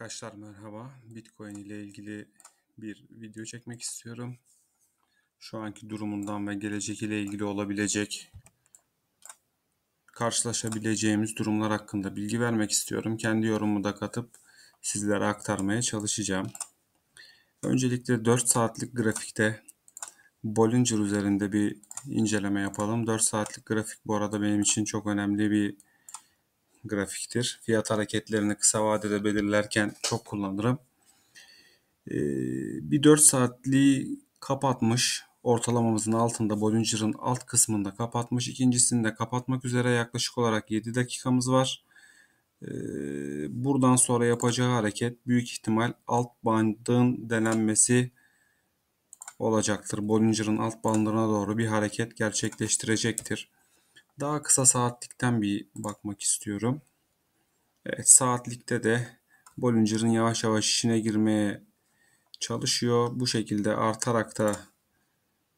Arkadaşlar merhaba. Bitcoin ile ilgili bir video çekmek istiyorum. Şu anki durumundan ve gelecek ile ilgili olabilecek karşılaşabileceğimiz durumlar hakkında bilgi vermek istiyorum. Kendi yorumumu da katıp sizlere aktarmaya çalışacağım. Öncelikle 4 saatlik grafikte Bollinger üzerinde bir inceleme yapalım. 4 saatlik grafik bu arada benim için çok önemli bir grafiktir. Fiyat hareketlerini kısa vadede belirlerken çok kullanırım. Ee, bir 4 saatliği kapatmış. Ortalamamızın altında Bollinger'ın alt kısmında kapatmış. İkincisini de kapatmak üzere yaklaşık olarak 7 dakikamız var. Ee, buradan sonra yapacağı hareket büyük ihtimal alt bandın denenmesi olacaktır. Bollinger'ın alt bandına doğru bir hareket gerçekleştirecektir. Daha kısa saatlikten bir bakmak istiyorum. Evet, saatlikte de Bollinger'ın yavaş yavaş işine girmeye çalışıyor. Bu şekilde artarak da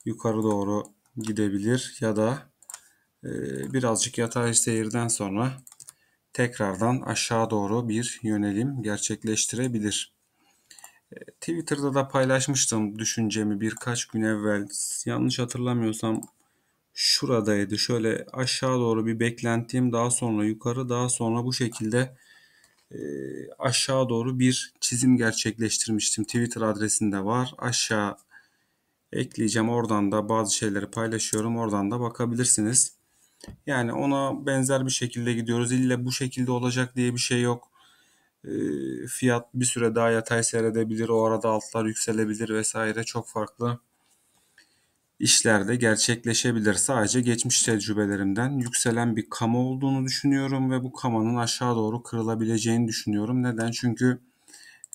yukarı doğru gidebilir ya da e, birazcık yatay seyirden sonra tekrardan aşağı doğru bir yönelim gerçekleştirebilir. E, Twitter'da da paylaşmıştım düşüncemi birkaç gün evvel. Yanlış hatırlamıyorsam şuradaydı. Şöyle aşağı doğru bir beklentim daha sonra yukarı daha sonra bu şekilde e, aşağı doğru bir çizim gerçekleştirmiştim. Twitter adresinde var. Aşağı ekleyeceğim. Oradan da bazı şeyleri paylaşıyorum. Oradan da bakabilirsiniz. Yani ona benzer bir şekilde gidiyoruz. İlle bu şekilde olacak diye bir şey yok. E, fiyat bir süre daha yatay seyredebilir. O arada altlar yükselebilir vesaire. Çok farklı işlerde gerçekleşebilir. Sadece geçmiş tecrübelerimden yükselen bir kama olduğunu düşünüyorum ve bu kamanın aşağı doğru kırılabileceğini düşünüyorum. Neden? Çünkü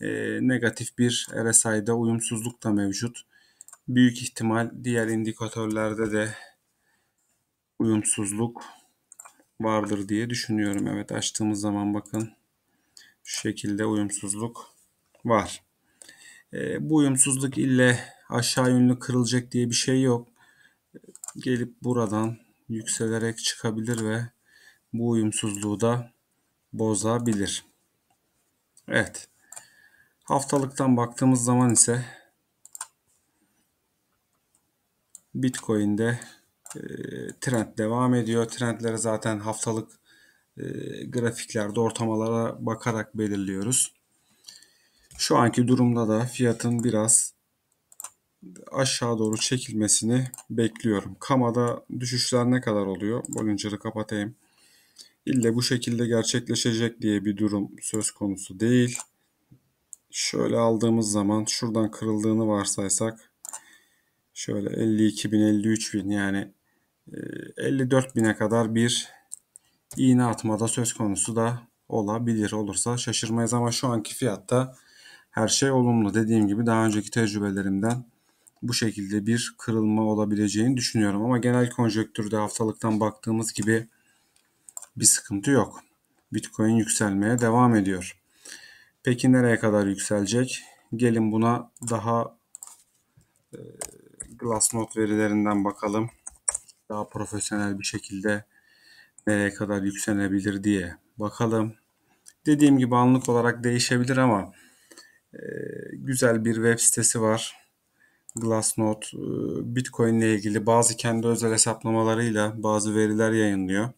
e, negatif bir RSI'de uyumsuzluk da mevcut. Büyük ihtimal diğer indikatörlerde de uyumsuzluk vardır diye düşünüyorum. Evet açtığımız zaman bakın şu şekilde uyumsuzluk var. E, bu uyumsuzluk ile aşağı yönlü kırılacak diye bir şey yok. Gelip buradan yükselerek çıkabilir ve bu uyumsuzluğu da bozabilir. Evet. Haftalıktan baktığımız zaman ise Bitcoin'de e, trend devam ediyor. Trendleri zaten haftalık e, grafiklerde ortamalara bakarak belirliyoruz. Şu anki durumda da fiyatın biraz aşağı doğru çekilmesini bekliyorum. Kamada düşüşler ne kadar oluyor? Bollinger'ı kapatayım. İlle bu şekilde gerçekleşecek diye bir durum söz konusu değil. Şöyle aldığımız zaman şuradan kırıldığını varsaysak şöyle 52.000 53.000 yani 54.000'e kadar bir iğne atmada söz konusu da olabilir. Olursa şaşırmayız ama şu anki fiyatta her şey olumlu. Dediğim gibi daha önceki tecrübelerimden bu şekilde bir kırılma olabileceğini düşünüyorum. Ama genel konjöktürde haftalıktan baktığımız gibi bir sıkıntı yok. Bitcoin yükselmeye devam ediyor. Peki nereye kadar yükselecek? Gelin buna daha e, Glassnode verilerinden bakalım. Daha profesyonel bir şekilde nereye kadar yükselebilir diye bakalım. Dediğim gibi anlık olarak değişebilir ama e, güzel bir web sitesi var Glassnode e, Bitcoin ile ilgili bazı kendi özel hesaplamalarıyla bazı veriler yayınlıyor.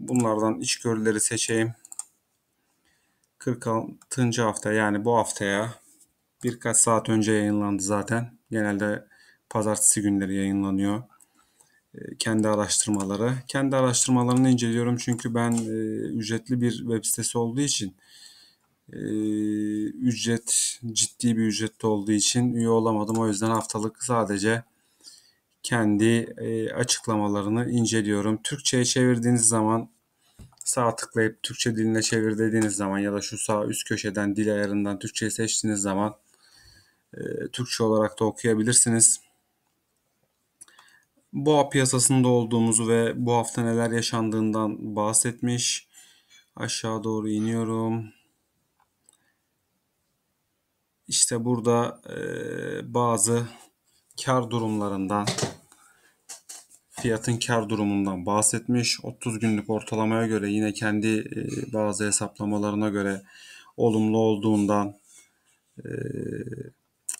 Bunlardan içgörüleri seçeyim. 46. hafta yani bu haftaya birkaç saat önce yayınlandı zaten. Genelde pazartesi günleri yayınlanıyor e, kendi araştırmaları. Kendi araştırmalarını inceliyorum çünkü ben e, ücretli bir web sitesi olduğu için ee, ücret ciddi bir ücrette olduğu için üye olamadım. O yüzden haftalık sadece kendi e, açıklamalarını inceliyorum. Türkçe'ye çevirdiğiniz zaman sağ tıklayıp Türkçe diline çevir dediğiniz zaman ya da şu sağ üst köşeden dil ayarından Türkçe'yi seçtiğiniz zaman e, Türkçe olarak da okuyabilirsiniz. Boğa piyasasında olduğumuzu ve bu hafta neler yaşandığından bahsetmiş. Aşağı doğru iniyorum. İşte burada e, bazı kar durumlarından fiyatın kar durumundan bahsetmiş. 30 günlük ortalamaya göre yine kendi e, bazı hesaplamalarına göre olumlu olduğundan e,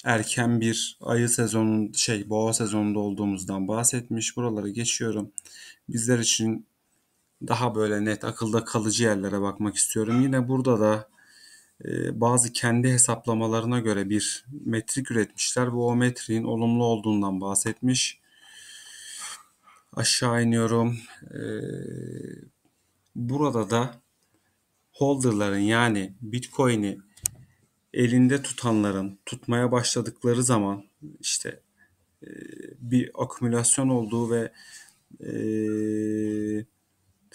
erken bir ayı sezonun şey boğa sezonunda olduğumuzdan bahsetmiş. Buraları geçiyorum. Bizler için daha böyle net akılda kalıcı yerlere bakmak istiyorum. Yine burada da ee, bazı kendi hesaplamalarına göre bir metrik üretmişler ve o metriğin olumlu olduğundan bahsetmiş. Aşağı iniyorum. Ee, burada da holderların yani Bitcoin'i elinde tutanların tutmaya başladıkları zaman işte e, bir akümülasyon olduğu ve e,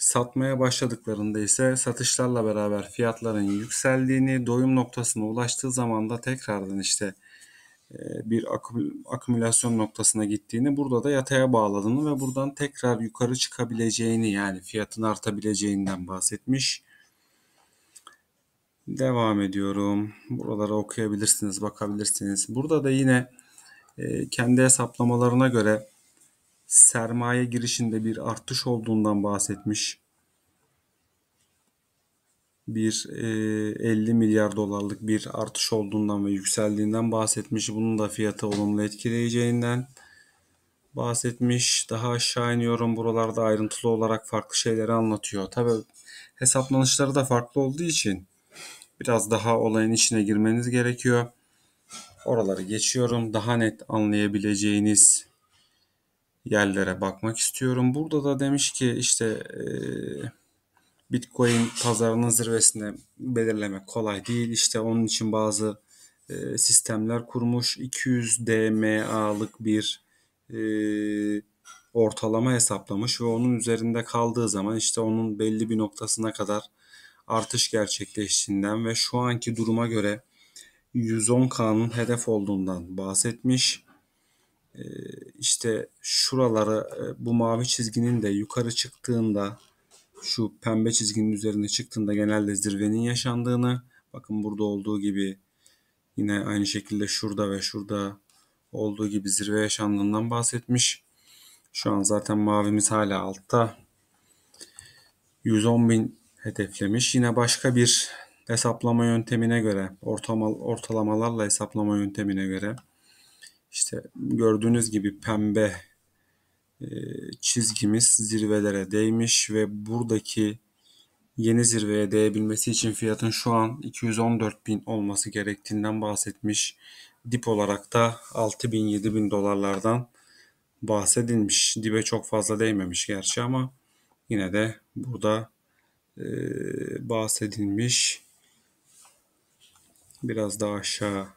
Satmaya başladıklarında ise satışlarla beraber fiyatların yükseldiğini, doyum noktasına ulaştığı zaman da tekrardan işte e, bir akümülasyon noktasına gittiğini, burada da yataya bağladığını ve buradan tekrar yukarı çıkabileceğini yani fiyatın artabileceğinden bahsetmiş. Devam ediyorum. Buraları okuyabilirsiniz, bakabilirsiniz. Burada da yine e, kendi hesaplamalarına göre sermaye girişinde bir artış olduğundan bahsetmiş. Bir e, 50 milyar dolarlık bir artış olduğundan ve yükseldiğinden bahsetmiş. Bunun da fiyatı olumlu etkileyeceğinden bahsetmiş. Daha aşağı iniyorum buralarda ayrıntılı olarak farklı şeyleri anlatıyor. Tabi hesaplanışları da farklı olduğu için biraz daha olayın içine girmeniz gerekiyor. Oraları geçiyorum. Daha net anlayabileceğiniz yerlere bakmak istiyorum. Burada da demiş ki işte e, Bitcoin pazarının zirvesini belirlemek kolay değil. İşte onun için bazı e, sistemler kurmuş. 200 DMA'lık bir e, ortalama hesaplamış ve onun üzerinde kaldığı zaman işte onun belli bir noktasına kadar artış gerçekleştiğinden ve şu anki duruma göre 110K'nın hedef olduğundan bahsetmiş. Ee, işte şuraları e, bu mavi çizginin de yukarı çıktığında şu pembe çizginin üzerine çıktığında genelde zirvenin yaşandığını bakın burada olduğu gibi yine aynı şekilde şurada ve şurada olduğu gibi zirve yaşandığından bahsetmiş. Şu an zaten mavimiz hala altta. 110 bin hedeflemiş. Yine başka bir hesaplama yöntemine göre, ortalamalarla hesaplama yöntemine göre işte gördüğünüz gibi pembe e, çizgimiz zirvelere değmiş ve buradaki yeni zirveye değebilmesi için fiyatın şu an 214 bin olması gerektiğinden bahsetmiş. Dip olarak da 6 bin 7 bin dolarlardan bahsedilmiş. Dibe çok fazla değmemiş gerçi ama yine de burada e, bahsedilmiş. Biraz daha aşağı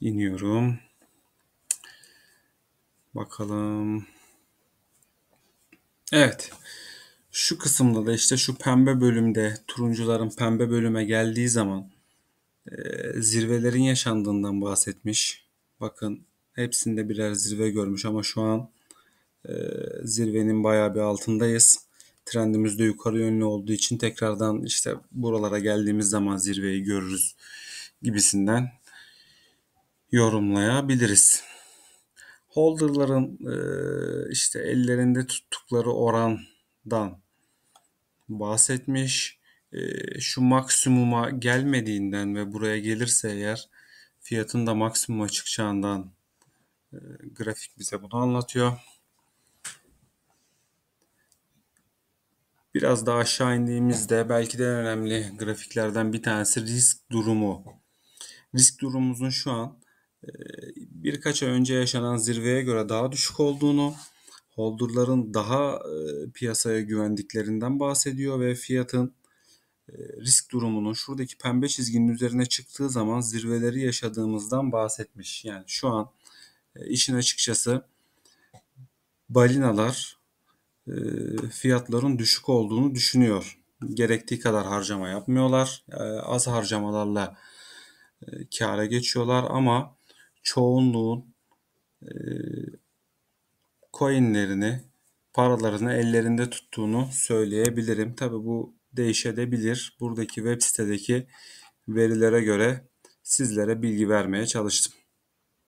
iniyorum. Bakalım. Evet. Şu kısımda da işte şu pembe bölümde turuncuların pembe bölüme geldiği zaman e, zirvelerin yaşandığından bahsetmiş. Bakın hepsinde birer zirve görmüş ama şu an e, zirvenin bayağı bir altındayız. Trendimiz de yukarı yönlü olduğu için tekrardan işte buralara geldiğimiz zaman zirveyi görürüz gibisinden yorumlayabiliriz holderların e, işte ellerinde tuttukları orandan bahsetmiş. E, şu maksimuma gelmediğinden ve buraya gelirse eğer fiyatın da maksimuma çıkacağından e, grafik bize bunu anlatıyor. Biraz daha aşağı indiğimizde belki de en önemli grafiklerden bir tanesi risk durumu. Risk durumumuzun şu an birkaç ay önce yaşanan zirveye göre daha düşük olduğunu, holdurların daha e, piyasaya güvendiklerinden bahsediyor ve fiyatın e, risk durumunun şuradaki pembe çizginin üzerine çıktığı zaman zirveleri yaşadığımızdan bahsetmiş. Yani şu an e, işin açıkçası balinalar fiyatların düşük olduğunu düşünüyor. Gerektiği kadar harcama yapmıyorlar. az harcamalarla kâra geçiyorlar ama çoğunluğun e, coinlerini, paralarını ellerinde tuttuğunu söyleyebilirim. Tabi bu değişebilir. Buradaki web sitedeki verilere göre sizlere bilgi vermeye çalıştım.